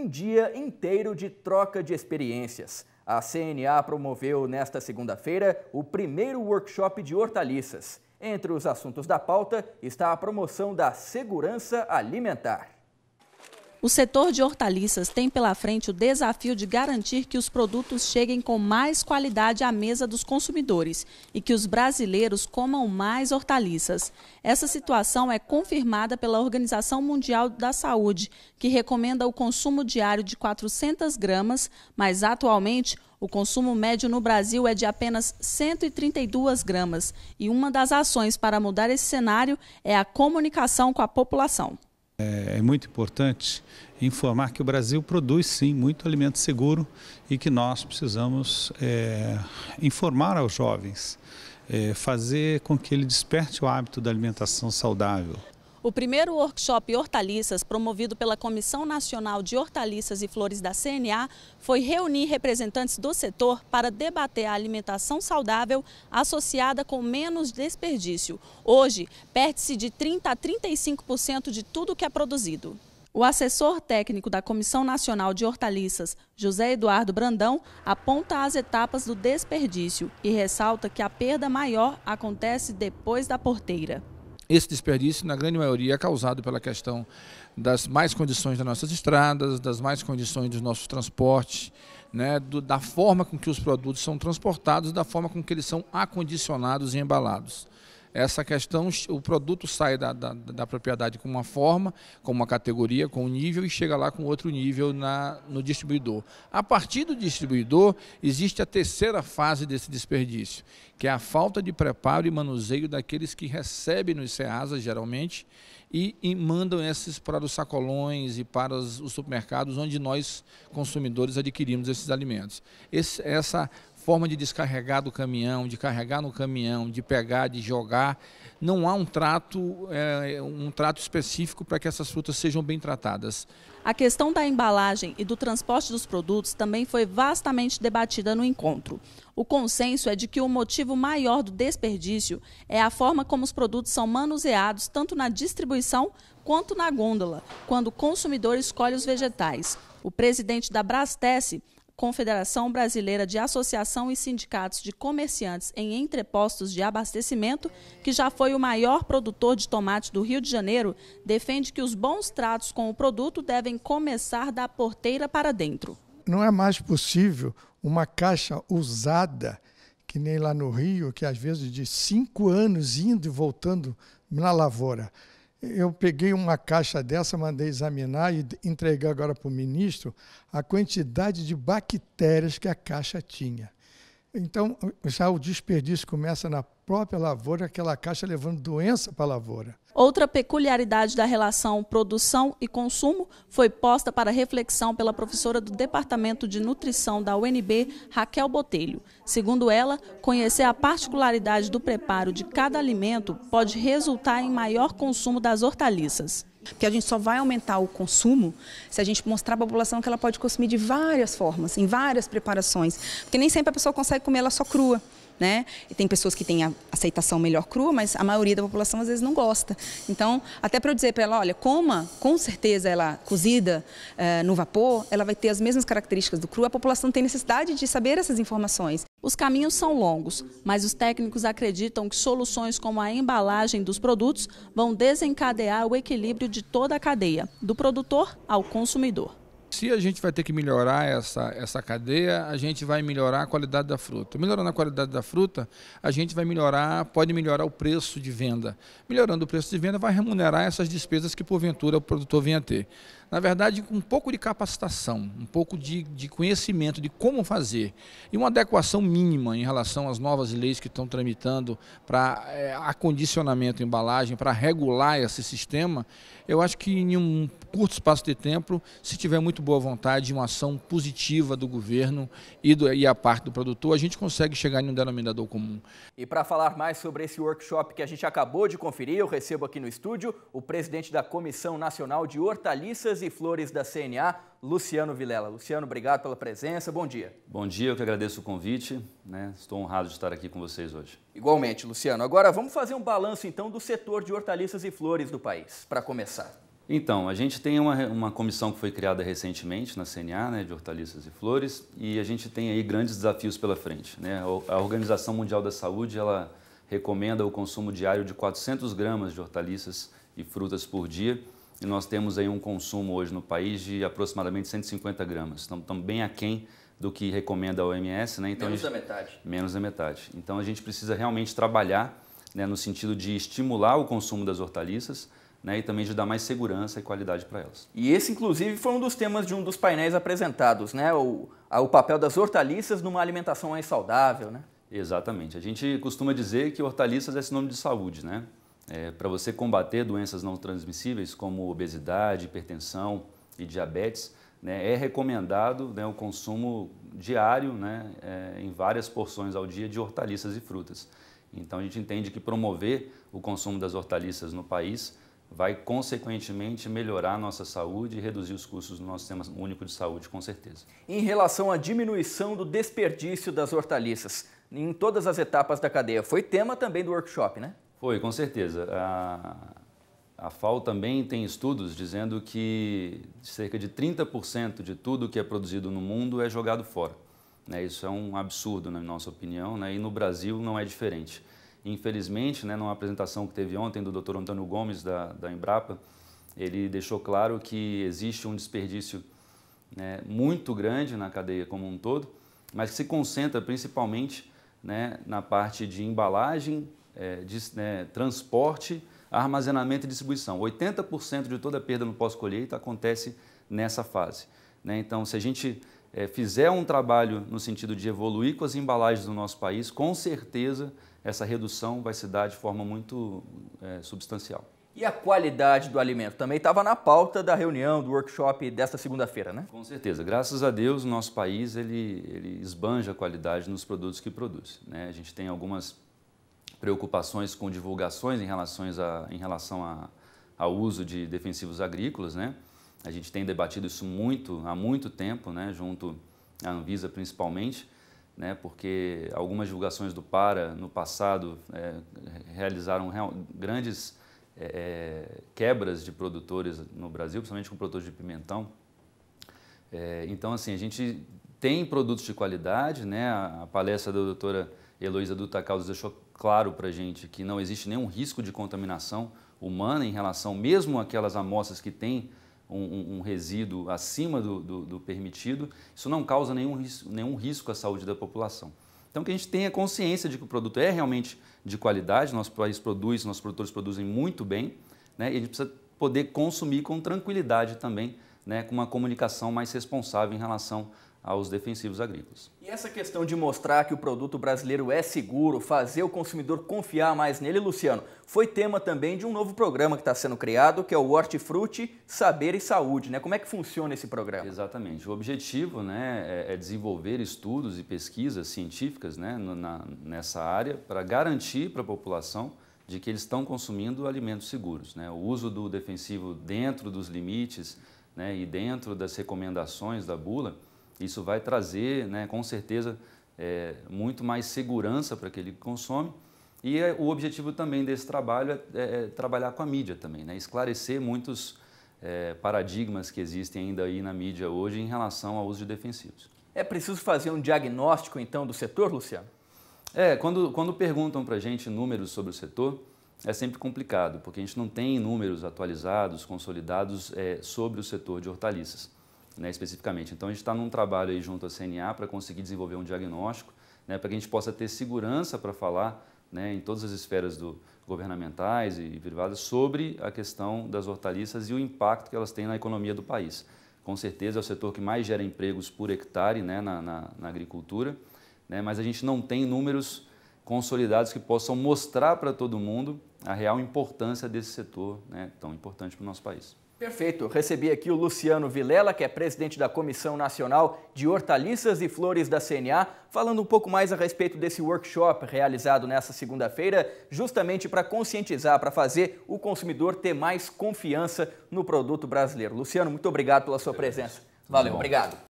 um dia inteiro de troca de experiências. A CNA promoveu nesta segunda-feira o primeiro workshop de hortaliças. Entre os assuntos da pauta está a promoção da segurança alimentar. O setor de hortaliças tem pela frente o desafio de garantir que os produtos cheguem com mais qualidade à mesa dos consumidores e que os brasileiros comam mais hortaliças. Essa situação é confirmada pela Organização Mundial da Saúde, que recomenda o consumo diário de 400 gramas, mas atualmente o consumo médio no Brasil é de apenas 132 gramas. E uma das ações para mudar esse cenário é a comunicação com a população. É, é muito importante informar que o Brasil produz sim muito alimento seguro e que nós precisamos é, informar aos jovens, é, fazer com que ele desperte o hábito da alimentação saudável. O primeiro workshop Hortaliças, promovido pela Comissão Nacional de Hortaliças e Flores da CNA, foi reunir representantes do setor para debater a alimentação saudável associada com menos desperdício. Hoje, perde-se de 30% a 35% de tudo que é produzido. O assessor técnico da Comissão Nacional de Hortaliças, José Eduardo Brandão, aponta as etapas do desperdício e ressalta que a perda maior acontece depois da porteira. Esse desperdício, na grande maioria, é causado pela questão das mais condições das nossas estradas, das mais condições dos nossos transportes, né, do, da forma com que os produtos são transportados, da forma com que eles são acondicionados e embalados essa questão, o produto sai da, da, da, propriedade com uma forma, com uma categoria, com um nível e chega lá com outro nível na, no distribuidor. A partir do distribuidor, existe a terceira fase desse desperdício, que é a falta de preparo e manuseio daqueles que recebem nos CEASA, geralmente, e, e mandam esses para os sacolões e para os, os supermercados onde nós, consumidores, adquirimos esses alimentos. Esse, essa forma de descarregar do caminhão, de carregar no caminhão, de pegar, de jogar. Não há um trato, é, um trato específico para que essas frutas sejam bem tratadas. A questão da embalagem e do transporte dos produtos também foi vastamente debatida no encontro. O consenso é de que o motivo maior do desperdício é a forma como os produtos são manuseados, tanto na distribuição quanto na gôndola, quando o consumidor escolhe os vegetais. O presidente da Brastece Confederação Brasileira de Associação e Sindicatos de Comerciantes em Entrepostos de Abastecimento, que já foi o maior produtor de tomate do Rio de Janeiro, defende que os bons tratos com o produto devem começar da porteira para dentro. Não é mais possível uma caixa usada, que nem lá no Rio, que às vezes de cinco anos indo e voltando na lavoura eu peguei uma caixa dessa, mandei examinar e entreguei agora para o ministro a quantidade de bactérias que a caixa tinha. Então, já o desperdício começa na própria lavoura, aquela caixa levando doença para a lavoura. Outra peculiaridade da relação produção e consumo foi posta para reflexão pela professora do Departamento de Nutrição da UNB, Raquel Botelho. Segundo ela, conhecer a particularidade do preparo de cada alimento pode resultar em maior consumo das hortaliças. Porque a gente só vai aumentar o consumo se a gente mostrar à população que ela pode consumir de várias formas, em várias preparações. Porque nem sempre a pessoa consegue comer ela só crua. Né? E tem pessoas que têm aceitação melhor crua, mas a maioria da população às vezes não gosta. Então, até para eu dizer para ela, olha, coma, com certeza ela cozida eh, no vapor, ela vai ter as mesmas características do cru. A população tem necessidade de saber essas informações. Os caminhos são longos, mas os técnicos acreditam que soluções como a embalagem dos produtos vão desencadear o equilíbrio de toda a cadeia, do produtor ao consumidor. Se a gente vai ter que melhorar essa, essa cadeia, a gente vai melhorar a qualidade da fruta. Melhorando a qualidade da fruta, a gente vai melhorar, pode melhorar o preço de venda. Melhorando o preço de venda, vai remunerar essas despesas que porventura o produtor venha a ter na verdade, com um pouco de capacitação, um pouco de, de conhecimento de como fazer e uma adequação mínima em relação às novas leis que estão tramitando para é, acondicionamento embalagem, para regular esse sistema, eu acho que em um curto espaço de tempo, se tiver muito boa vontade, uma ação positiva do governo e, do, e a parte do produtor, a gente consegue chegar em um denominador comum. E para falar mais sobre esse workshop que a gente acabou de conferir, eu recebo aqui no estúdio o presidente da Comissão Nacional de Hortaliças Frutas e Flores da CNA, Luciano Vilela. Luciano, obrigado pela presença, bom dia. Bom dia, eu que agradeço o convite, né? estou honrado de estar aqui com vocês hoje. Igualmente, Luciano. Agora vamos fazer um balanço então do setor de hortaliças e flores do país, para começar. Então, a gente tem uma, uma comissão que foi criada recentemente na CNA, né, de hortaliças e flores, e a gente tem aí grandes desafios pela frente. Né? A Organização Mundial da Saúde, ela recomenda o consumo diário de 400 gramas de hortaliças e frutas por dia, e nós temos aí um consumo hoje no país de aproximadamente 150 gramas. Então, estamos bem aquém do que recomenda a OMS. Né? Então, menos gente, da metade. Menos da metade. Então, a gente precisa realmente trabalhar né, no sentido de estimular o consumo das hortaliças, né, e também de dar mais segurança e qualidade para elas. E esse, inclusive, foi um dos temas de um dos painéis apresentados, né? O, a, o papel das hortaliças numa alimentação mais saudável, né? Exatamente. A gente costuma dizer que hortaliças é sinônimo de saúde, né? É, para você combater doenças não transmissíveis como obesidade, hipertensão e diabetes, né, é recomendado né, o consumo diário, né, é, em várias porções ao dia, de hortaliças e frutas. Então a gente entende que promover o consumo das hortaliças no país vai consequentemente melhorar a nossa saúde e reduzir os custos do nosso sistema único de saúde, com certeza. Em relação à diminuição do desperdício das hortaliças, em todas as etapas da cadeia, foi tema também do workshop, né? Foi, com certeza. A, a FAO também tem estudos dizendo que cerca de 30% de tudo que é produzido no mundo é jogado fora. Né? Isso é um absurdo, na nossa opinião, né? e no Brasil não é diferente. Infelizmente, né, numa apresentação que teve ontem do Dr. Antônio Gomes, da, da Embrapa, ele deixou claro que existe um desperdício né, muito grande na cadeia como um todo, mas que se concentra principalmente né, na parte de embalagem é, de, né, transporte, armazenamento e distribuição. 80% de toda a perda no pós-colheita acontece nessa fase. Né? Então, se a gente é, fizer um trabalho no sentido de evoluir com as embalagens do nosso país, com certeza essa redução vai se dar de forma muito é, substancial. E a qualidade do alimento também estava na pauta da reunião, do workshop desta segunda-feira, né? Com certeza. Graças a Deus, o nosso país ele, ele esbanja a qualidade nos produtos que produz. Né? A gente tem algumas preocupações com divulgações em, relações a, em relação a, ao uso de defensivos agrícolas. Né? A gente tem debatido isso muito, há muito tempo, né? junto à Anvisa principalmente, né? porque algumas divulgações do PARA no passado é, realizaram real, grandes é, é quebras de produtores no Brasil, principalmente com produtores de pimentão. É, então, assim, a gente tem produtos de qualidade, né? a, a palestra da doutora Heloísa Dutacal deixou claro para a gente que não existe nenhum risco de contaminação humana em relação, mesmo aquelas amostras que têm um, um, resíduo acima do, do, do, permitido, isso não causa nenhum risco, nenhum risco à saúde da população. Então, que a gente tenha consciência de que o produto é realmente de qualidade, nosso país produz, nossos produtores produzem muito bem, né? e a gente precisa poder consumir com tranquilidade também, né? com uma comunicação mais responsável em relação aos defensivos agrícolas. E essa questão de mostrar que o produto brasileiro é seguro, fazer o consumidor confiar mais nele, Luciano, foi tema também de um novo programa que está sendo criado, que é o Hortifruti Saber e Saúde. Né? Como é que funciona esse programa? Exatamente. O objetivo né, é, é desenvolver estudos e pesquisas científicas né, na, nessa área para garantir para a população de que eles estão consumindo alimentos seguros. Né? O uso do defensivo dentro dos limites né, e dentro das recomendações da bula isso vai trazer, né, com certeza, é, muito mais segurança para aquele que consome. E é, o objetivo também desse trabalho é, é, é trabalhar com a mídia também, né? esclarecer muitos é, paradigmas que existem ainda aí na mídia hoje em relação ao uso de defensivos. É preciso fazer um diagnóstico, então, do setor, Luciano? É, quando, quando perguntam para a gente números sobre o setor, é sempre complicado, porque a gente não tem números atualizados, consolidados é, sobre o setor de hortaliças né, especificamente. Então a gente está num trabalho aí junto à CNA para conseguir desenvolver um diagnóstico, né, para que a gente possa ter segurança para falar né, em todas as esferas do, governamentais e privadas sobre a questão das hortaliças e o impacto que elas têm na economia do país. Com certeza é o setor que mais gera empregos por hectare né, na, na, na, agricultura, né, mas a gente não tem números consolidados que possam mostrar para todo mundo a real importância desse setor né, tão importante para o nosso país. Perfeito. Recebi aqui o Luciano Vilela, que é presidente da Comissão Nacional de Hortaliças e Flores da CNA, falando um pouco mais a respeito desse workshop realizado nesta segunda-feira, justamente para conscientizar, para fazer o consumidor ter mais confiança no produto brasileiro. Luciano, muito obrigado pela sua presença. Valeu, obrigado.